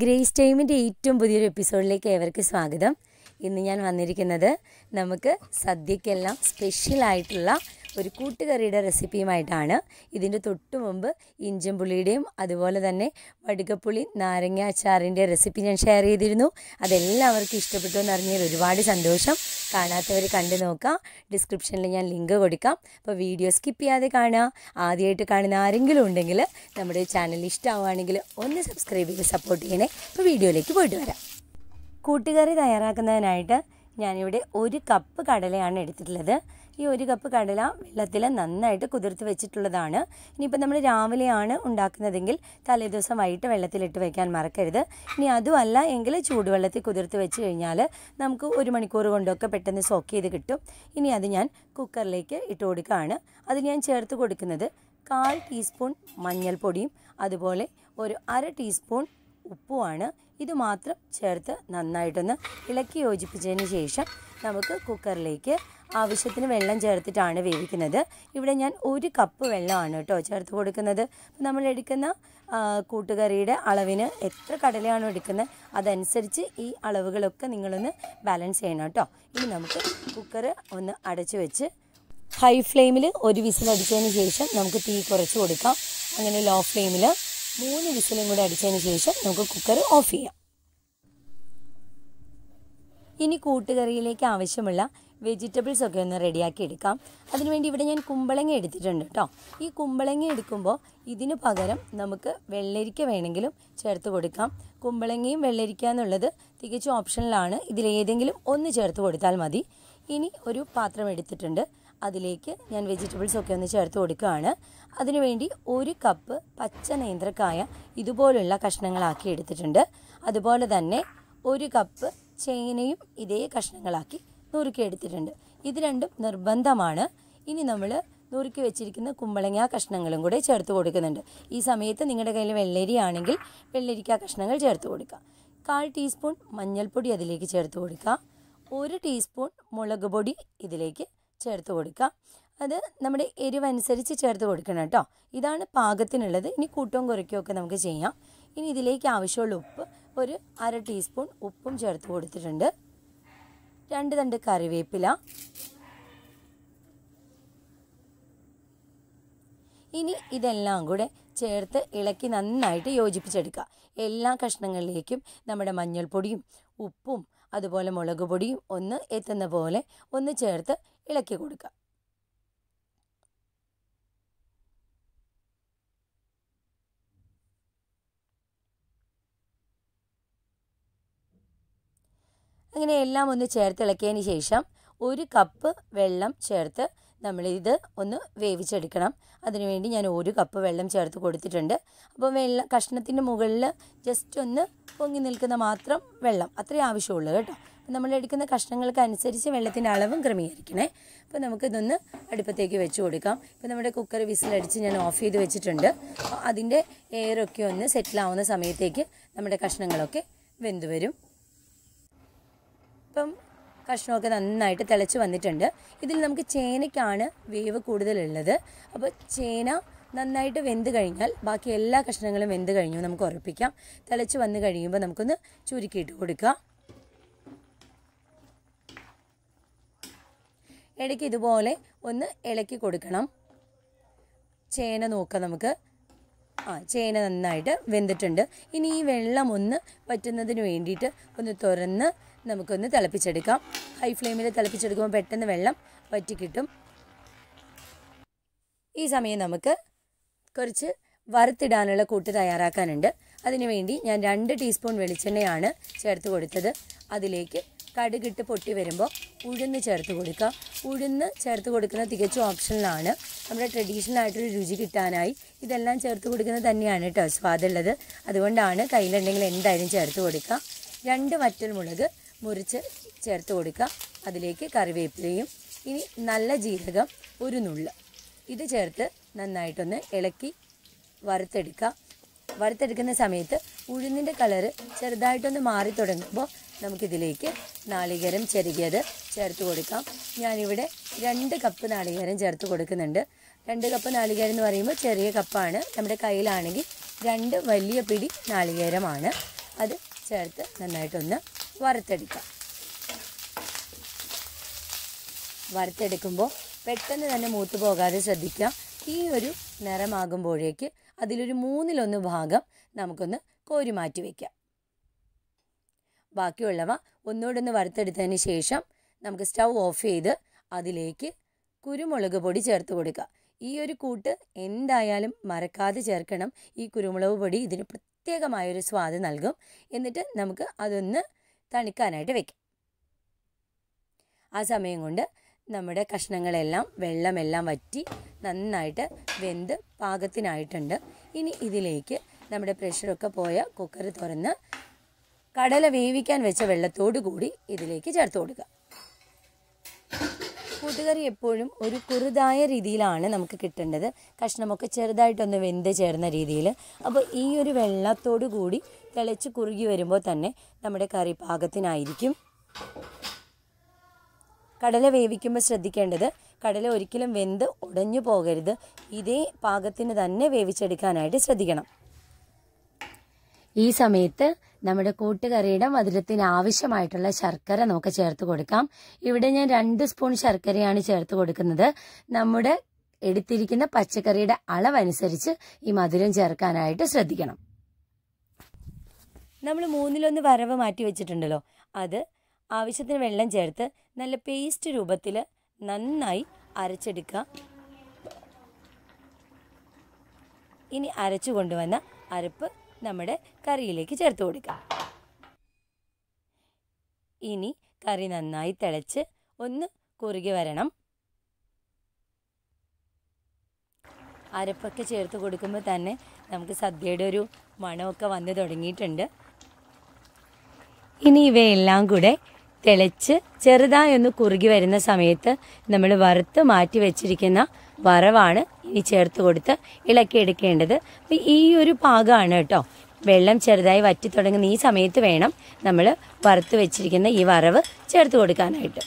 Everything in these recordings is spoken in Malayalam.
ഗ്രേസ് ടൈമിൻ്റെ ഏറ്റവും പുതിയൊരു എപ്പിസോഡിലേക്ക് ഏവർക്ക് സ്വാഗതം ഇന്ന് ഞാൻ വന്നിരിക്കുന്നത് നമുക്ക് സദ്യക്കെല്ലാം സ്പെഷ്യലായിട്ടുള്ള ഒരു കൂട്ടുകറിയുടെ റെസിപ്പിയുമായിട്ടാണ് ഇതിൻ്റെ തൊട്ട് മുമ്പ് ഇഞ്ചും പുളിയുടെയും അതുപോലെ തന്നെ വടുകപ്പുളി നാരങ്ങ അച്ചാറിൻ്റെ റെസിപ്പി ഞാൻ ഷെയർ ചെയ്തിരുന്നു അതെല്ലാവർക്കും ഇഷ്ടപ്പെട്ടു എന്നറിഞ്ഞതിൽ ഒരുപാട് സന്തോഷം കാണാത്തവർ കണ്ടു നോക്കാം ഡിസ്ക്രിപ്ഷനിൽ ഞാൻ ലിങ്ക് കൊടുക്കാം അപ്പോൾ വീഡിയോ സ്കിപ്പ് ചെയ്യാതെ കാണുക ആദ്യമായിട്ട് കാണുന്ന ആരെങ്കിലും ഉണ്ടെങ്കിൽ നമ്മുടെ ചാനൽ ഇഷ്ടമാവുകയാണെങ്കിൽ ഒന്ന് സബ്സ്ക്രൈബ് ചെയ്ത് സപ്പോർട്ട് ചെയ്യണേ അപ്പോൾ വീഡിയോയിലേക്ക് പോയിട്ട് വരാം കൂട്ടുകറി തയ്യാറാക്കുന്നതിനായിട്ട് ഞാനിവിടെ ഒരു കപ്പ് കടലയാണ് എടുത്തിട്ടുള്ളത് ഈ ഒരു കപ്പ് കടല വെള്ളത്തിൽ നന്നായിട്ട് കുതിർത്ത് വെച്ചിട്ടുള്ളതാണ് ഇനിയിപ്പോൾ നമ്മൾ രാവിലെയാണ് ഉണ്ടാക്കുന്നതെങ്കിൽ തലേദിവസം വൈകിട്ട് വെള്ളത്തിലിട്ട് വയ്ക്കാൻ മറക്കരുത് ഇനി അതുമല്ല എങ്കിൽ ചൂടുവെള്ളത്തിൽ കുതിർത്ത് വെച്ച് കഴിഞ്ഞാൽ നമുക്ക് ഒരു മണിക്കൂർ കൊണ്ടൊക്കെ പെട്ടെന്ന് സോക്ക് ചെയ്ത് കിട്ടും ഇനി അത് ഞാൻ കുക്കറിലേക്ക് ഇട്ട് കൊടുക്കുകയാണ് അത് ഞാൻ ചേർത്ത് കൊടുക്കുന്നത് കാൽ ടീസ്പൂൺ മഞ്ഞൾപ്പൊടിയും അതുപോലെ ഒരു അര ടീസ്പൂൺ ഉപ്പുമാണ് ഇത് മാത്രം ചേർത്ത് നന്നായിട്ടൊന്ന് ഇളക്കി യോജിപ്പിച്ചതിന് ശേഷം നമുക്ക് കുക്കറിലേക്ക് ആവശ്യത്തിന് വെള്ളം ചേർത്തിട്ടാണ് വേവിക്കുന്നത് ഇവിടെ ഞാൻ ഒരു കപ്പ് വെള്ളമാണ് കേട്ടോ ചേർത്ത് കൊടുക്കുന്നത് നമ്മൾ എടുക്കുന്ന കൂട്ടുകറിയുടെ അളവിന് എത്ര കടലയാണോ എടുക്കുന്നത് അതനുസരിച്ച് ഈ അളവുകളൊക്കെ നിങ്ങളൊന്ന് ബാലൻസ് ചെയ്യണം കേട്ടോ ഇനി നമുക്ക് കുക്കർ ഒന്ന് അടച്ചു വെച്ച് ഹൈ ഫ്ലെയിമിൽ ഒരു വിസിലടിച്ചതിന് ശേഷം നമുക്ക് തീ കുറച്ച് കൊടുക്കാം അങ്ങനെ ലോ ഫ്ലെയിമിൽ മൂന്ന് വിസിലും കൂടെ അടിച്ചതിന് ശേഷം നമുക്ക് കുക്കർ ഓഫ് ചെയ്യാം ഇനി കൂട്ടുകറിയിലേക്ക് ആവശ്യമുള്ള വെജിറ്റബിൾസ് ഒക്കെ ഒന്ന് റെഡിയാക്കി എടുക്കാം അതിനുവേണ്ടി ഇവിടെ ഞാൻ കുമ്പളങ്ങ എടുത്തിട്ടുണ്ട് കേട്ടോ ഈ കുമ്പളങ്ങ എടുക്കുമ്പോൾ ഇതിന് പകരം നമുക്ക് വെള്ളരിക്ക വേണമെങ്കിലും ചേർത്ത് കൊടുക്കാം കുമ്പളങ്ങയും വെള്ളരിക്ക എന്നുള്ളത് തികച്ചും ഓപ്ഷനിലാണ് ഇതിലേതെങ്കിലും ഒന്ന് ചേർത്ത് കൊടുത്താൽ മതി ഇനി ഒരു പാത്രം എടുത്തിട്ടുണ്ട് അതിലേക്ക് ഞാൻ വെജിറ്റബിൾസൊക്കെ ഒന്ന് ചേർത്ത് കൊടുക്കുകയാണ് അതിനുവേണ്ടി ഒരു കപ്പ് പച്ച നേന്ത്രക്കായ ഇതുപോലുള്ള കഷ്ണങ്ങളാക്കി എടുത്തിട്ടുണ്ട് അതുപോലെ തന്നെ ഒരു കപ്പ് ചേനയും ഇതേ കഷ്ണങ്ങളാക്കി നുറുക്കിയെടുത്തിട്ടുണ്ട് ഇത് രണ്ടും നിർബന്ധമാണ് ഇനി നമ്മൾ നുറുക്കി വെച്ചിരിക്കുന്ന കുമ്പളങ്ങ കഷ്ണങ്ങളും കൂടെ ചേർത്ത് കൊടുക്കുന്നുണ്ട് ഈ സമയത്ത് നിങ്ങളുടെ കയ്യിൽ വെള്ളരി ആണെങ്കിൽ വെള്ളരിക്ക കഷ്ണങ്ങൾ ചേർത്ത് കൊടുക്കുക കാൽ ടീസ്പൂൺ മഞ്ഞൾപ്പൊടി അതിലേക്ക് ചേർത്ത് കൊടുക്കുക ഒരു ടീസ്പൂൺ മുളക് പൊടി ഇതിലേക്ക് ചേർത്ത് കൊടുക്കുക അത് നമ്മുടെ എരിവനുസരിച്ച് ചേർത്ത് കൊടുക്കണം കേട്ടോ ഇതാണ് പാകത്തിനുള്ളത് ഇനി കൂട്ടവും കുറയ്ക്കുകയൊക്കെ നമുക്ക് ചെയ്യാം ഇനി ഇതിലേക്ക് ആവശ്യമുള്ള ഉപ്പ് ഒരു അര ടീസ്പൂൺ ഉപ്പും ചേർത്ത് കൊടുത്തിട്ടുണ്ട് രണ്ട് തണ്ട് കറിവേപ്പില ഇനി ഇതെല്ലാം കൂടെ ചേർത്ത് ഇളക്കി നന്നായിട്ട് യോജിപ്പിച്ചെടുക്കുക എല്ലാ കഷ്ണങ്ങളിലേക്കും നമ്മുടെ മഞ്ഞൾപ്പൊടിയും ഉപ്പും അതുപോലെ മുളക് പൊടിയും ഒന്ന് എത്തുന്ന പോലെ ഒന്ന് ചേർത്ത് ഇളക്കി കൊടുക്കുക അങ്ങനെ എല്ലാം ഒന്ന് ഇളക്കിയതിന് ശേഷം ഒരു കപ്പ് വെള്ളം ചേർത്ത് നമ്മളിത് ഒന്ന് വേവിച്ചെടുക്കണം അതിനുവേണ്ടി ഞാൻ ഒരു കപ്പ് വെള്ളം ചേർത്ത് കൊടുത്തിട്ടുണ്ട് അപ്പോൾ വെള്ളം കഷ്ണത്തിൻ്റെ മുകളിൽ ജസ്റ്റ് ഒന്ന് പൊങ്ങി നിൽക്കുന്ന മാത്രം വെള്ളം അത്രയും ആവശ്യമുള്ളൂ കേട്ടോ നമ്മൾ എടുക്കുന്ന കഷ്ണങ്ങൾക്ക് അനുസരിച്ച് വെള്ളത്തിൻ്റെ അളവും ക്രമീകരിക്കണേ അപ്പോൾ നമുക്കിതൊന്ന് അടുപ്പത്തേക്ക് വെച്ച് കൊടുക്കാം ഇപ്പോൾ നമ്മുടെ കുക്കർ വിസിലടിച്ച് ഞാൻ ഓഫ് ചെയ്ത് വെച്ചിട്ടുണ്ട് അപ്പോൾ അതിൻ്റെ എയറൊക്കെ ഒന്ന് സെറ്റിലാവുന്ന സമയത്തേക്ക് നമ്മുടെ കഷ്ണങ്ങളൊക്കെ വെന്ത് വരും ഇപ്പം കഷ്ണമൊക്കെ നന്നായിട്ട് തിളച്ച് വന്നിട്ടുണ്ട് ഇതിൽ നമുക്ക് ചേനയ്ക്കാണ് വേവ് കൂടുതലുള്ളത് അപ്പോൾ ചേന നന്നായിട്ട് വെന്ത് കഴിഞ്ഞാൽ ബാക്കി എല്ലാ കഷ്ണങ്ങളും വെന്ത് കഴിഞ്ഞു നമുക്ക് ഉറപ്പിക്കാം തിളച്ച് വന്ന് കഴിയുമ്പോൾ നമുക്കൊന്ന് ചുരുക്കിയിട്ട് കൊടുക്കാം ഇടയ്ക്ക് ഇതുപോലെ ഒന്ന് ഇളക്കി കൊടുക്കണം ചേന നോക്കാം നമുക്ക് ആ ചേന നന്നായിട്ട് വെന്തിട്ടുണ്ട് ഇനി ഈ വെള്ളം ഒന്ന് പറ്റുന്നതിന് വേണ്ടിയിട്ട് ഒന്ന് തുറന്ന് നമുക്കൊന്ന് തിളപ്പിച്ചെടുക്കാം ഹൈ ഫ്ലെയിമിൽ തിളപ്പിച്ചെടുക്കുമ്പോൾ പെട്ടെന്ന് വെള്ളം വറ്റിക്കിട്ടും ഈ സമയം നമുക്ക് കുറച്ച് വറുത്തിടാനുള്ള കൂട്ട് തയ്യാറാക്കാനുണ്ട് അതിനുവേണ്ടി ഞാൻ രണ്ട് ടീസ്പൂൺ വെളിച്ചെണ്ണയാണ് ചേർത്ത് കൊടുത്തത് അതിലേക്ക് കടുകിട്ട് പൊട്ടി വരുമ്പോൾ ഉഴുന്ന് ചേർത്ത് കൊടുക്കുക ഉഴുന്ന് ചേർത്ത് കൊടുക്കുന്നത് തികച്ചും ഓപ്ഷനിലാണ് നമ്മുടെ ട്രഡീഷണൽ ആയിട്ടൊരു രുചി കിട്ടാനായി ഇതെല്ലാം ചേർത്ത് കൊടുക്കുന്നത് തന്നെയാണ് കേട്ടോ സ്വാദുള്ളത് അതുകൊണ്ടാണ് കയ്യിലുണ്ടെങ്കിൽ എന്തായാലും ചേർത്ത് കൊടുക്കുക രണ്ട് വറ്റൽമുളക് മുറിച്ച് ചേർത്ത് കൊടുക്കുക അതിലേക്ക് കറിവേപ്പിലയും ഇനി നല്ല ജീരകം ഒരു നുള്ള് ഇത് ചേർത്ത് നന്നായിട്ടൊന്ന് ഇളക്കി വറുത്തെടുക്കുക വറുത്തെടുക്കുന്ന സമയത്ത് ഉഴുന്നിൻ്റെ കളറ് ചെറുതായിട്ടൊന്ന് മാറി തുടങ്ങുമ്പോൾ നമുക്കിതിലേക്ക് നാളികേരം ചെറുകിയത് ചേർത്ത് കൊടുക്കാം ഞാനിവിടെ രണ്ട് കപ്പ് നാളികേരം ചേർത്ത് കൊടുക്കുന്നുണ്ട് രണ്ട് കപ്പ് നാളികേരം എന്ന് പറയുമ്പോൾ ചെറിയ കപ്പാണ് നമ്മുടെ കയ്യിലാണെങ്കിൽ രണ്ട് വലിയ പിടി നാളികേരമാണ് അത് ചേർത്ത് നന്നായിട്ടൊന്ന് വറുത്തെടുക്കാം വറുത്തെടുക്കുമ്പോൾ പെട്ടെന്ന് തന്നെ മൂത്തു പോകാതെ ശ്രദ്ധിക്കാം ഈ ഒരു നിറമാകുമ്പോഴേക്ക് അതിലൊരു മൂന്നിലൊന്ന് ഭാഗം നമുക്കൊന്ന് കോരി മാറ്റി വയ്ക്കാം ബാക്കിയുള്ളവ ഒന്ന് വറുത്തെടുത്തതിന് ശേഷം നമുക്ക് സ്റ്റൗ ഓഫ് ചെയ്ത് അതിലേക്ക് കുരുമുളക് പൊടി ചേർത്ത് കൊടുക്കുക ഈ ഒരു കൂട്ട് എന്തായാലും മറക്കാതെ ചേർക്കണം ഈ കുരുമുളക് പൊടി ഇതിന് പ്രത്യേകമായൊരു സ്വാദ് നൽകും എന്നിട്ട് നമുക്ക് അതൊന്ന് തണുക്കാനായിട്ട് വെക്കാം ആ സമയം കൊണ്ട് നമ്മുടെ കഷ്ണങ്ങളെല്ലാം വെള്ളമെല്ലാം വറ്റി നന്നായിട്ട് വെന്ത് പാകത്തിനായിട്ടുണ്ട് ഇനി ഇതിലേക്ക് നമ്മുടെ പ്രഷറൊക്കെ പോയ കുക്കർ തുറന്ന് കടല വേവിക്കാൻ വെച്ച വെള്ളത്തോടു കൂടി ഇതിലേക്ക് ചേർത്ത് കൊടുക്കുക കൂട്ടുകറി എപ്പോഴും ഒരു കുറുതായ രീതിയിലാണ് നമുക്ക് കിട്ടേണ്ടത് കഷ്ണമൊക്കെ ചെറുതായിട്ടൊന്ന് വെന്ത് ചേർന്ന രീതിയിൽ അപ്പോൾ ഈ ഒരു വെള്ളത്തോടു കൂടി തിളച്ച് കുറുകി വരുമ്പോൾ തന്നെ നമ്മുടെ കറി പാകത്തിനായിരിക്കും കടല വേവിക്കുമ്പോൾ ശ്രദ്ധിക്കേണ്ടത് കടല ഒരിക്കലും വെന്ത് ഉടഞ്ഞു പോകരുത് ഇതേ പാകത്തിന് തന്നെ വേവിച്ചെടുക്കാനായിട്ട് ശ്രദ്ധിക്കണം ഈ സമയത്ത് നമ്മുടെ കൂട്ടുകറിയുടെ മധുരത്തിന് ആവശ്യമായിട്ടുള്ള ശർക്കര നമുക്ക് ചേർത്ത് കൊടുക്കാം ഇവിടെ ഞാൻ രണ്ട് സ്പൂൺ ശർക്കരയാണ് ചേർത്ത് കൊടുക്കുന്നത് നമ്മുടെ എടുത്തിരിക്കുന്ന പച്ചക്കറിയുടെ അളവനുസരിച്ച് ഈ മധുരം ചേർക്കാനായിട്ട് ശ്രദ്ധിക്കണം നമ്മൾ മൂന്നിലൊന്ന് വരവ് മാറ്റി വെച്ചിട്ടുണ്ടല്ലോ അത് ആവശ്യത്തിന് വെള്ളം ചേർത്ത് നല്ല പേസ്റ്റ് രൂപത്തിൽ നന്നായി അരച്ചെടുക്കുക ഇനി അരച്ചു കൊണ്ടുവന്ന അരപ്പ് നമ്മുടെ കറിയിലേക്ക് ചേർത്ത് കൊടുക്കുക ഇനി കറി നന്നായി തിളച്ച് ഒന്ന് കുറുകി വരണം അരപ്പൊക്കെ ചേർത്ത് കൊടുക്കുമ്പോൾ തന്നെ നമുക്ക് സദ്യയുടെ ഒരു മണമൊക്കെ വന്ന് തുടങ്ങിയിട്ടുണ്ട് ഇനി ഇവയെല്ലാം കൂടെ തിളച്ച് ചെറുതായി ഒന്ന് കുറുകി വരുന്ന സമയത്ത് നമ്മൾ വറുത്ത് മാറ്റി വെച്ചിരിക്കുന്ന വറവാണ് ഇനി ചേർത്ത് കൊടുത്ത് ഇളക്കി എടുക്കേണ്ടത് ഈ ഒരു പാകമാണ് കേട്ടോ വെള്ളം ചെറുതായി വറ്റി തുടങ്ങുന്ന ഈ സമയത്ത് വേണം നമ്മൾ വറുത്ത് വെച്ചിരിക്കുന്ന ഈ വറവ് ചേർത്ത് കൊടുക്കാനായിട്ട്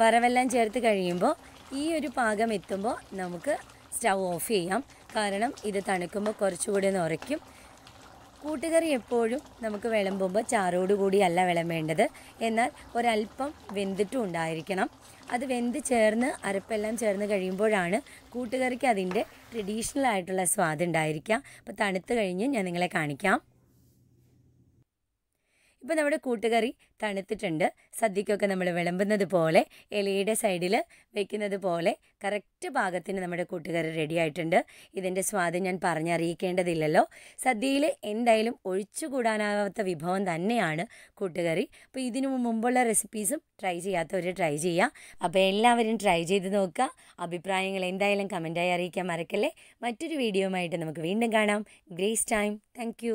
വറവെല്ലാം ചേർത്ത് കഴിയുമ്പോൾ ഈ ഒരു പാകം എത്തുമ്പോൾ നമുക്ക് സ്റ്റൗ ഓഫ് ചെയ്യാം കാരണം ഇത് തണുക്കുമ്പോൾ കുറച്ചുകൂടി നിറയ്ക്കും കൂട്ടുകറി എപ്പോഴും നമുക്ക് വിളമ്പുമ്പോൾ ചാറോടുകൂടിയല്ല വിളമ്പേണ്ടത് എന്നാൽ ഒരല്പം വെന്തിട്ടും ഉണ്ടായിരിക്കണം അത് വെന്ത് ചേർന്ന് അരപ്പെല്ലാം ചേർന്ന് കഴിയുമ്പോഴാണ് കൂട്ടുകറിക്ക് അതിൻ്റെ ട്രഡീഷണൽ ആയിട്ടുള്ള സ്വാദ് ഉണ്ടായിരിക്കുക അപ്പോൾ തണുത്ത് കഴിഞ്ഞ് ഞാൻ നിങ്ങളെ കാണിക്കാം ഇപ്പോൾ നമ്മുടെ കൂട്ടുകറി തണുത്തിട്ടുണ്ട് സദ്യക്കൊക്കെ നമ്മൾ വിളമ്പുന്നത് പോലെ ഇലയുടെ സൈഡിൽ വെക്കുന്നത് പോലെ കറക്റ്റ് പാകത്തിന് നമ്മുടെ കൂട്ടുകറി റെഡി ആയിട്ടുണ്ട് ഇതിൻ്റെ സ്വാദ് ഞാൻ പറഞ്ഞറിയിക്കേണ്ടതില്ലല്ലോ സദ്യയിൽ എന്തായാലും ഒഴിച്ചുകൂടാനാവാത്ത വിഭവം തന്നെയാണ് കൂട്ടുകറി അപ്പോൾ ഇതിനു മുമ്പുള്ള റെസിപ്പീസും ട്രൈ ചെയ്യാത്തവർ ട്രൈ ചെയ്യുക അപ്പോൾ എല്ലാവരും ട്രൈ ചെയ്ത് നോക്കുക അഭിപ്രായങ്ങൾ എന്തായാലും കമൻറ്റായി അറിയിക്കാൻ മറക്കല്ലേ മറ്റൊരു വീഡിയോയുമായിട്ട് നമുക്ക് വീണ്ടും കാണാം ഗ്രേസ് ടൈം താങ്ക്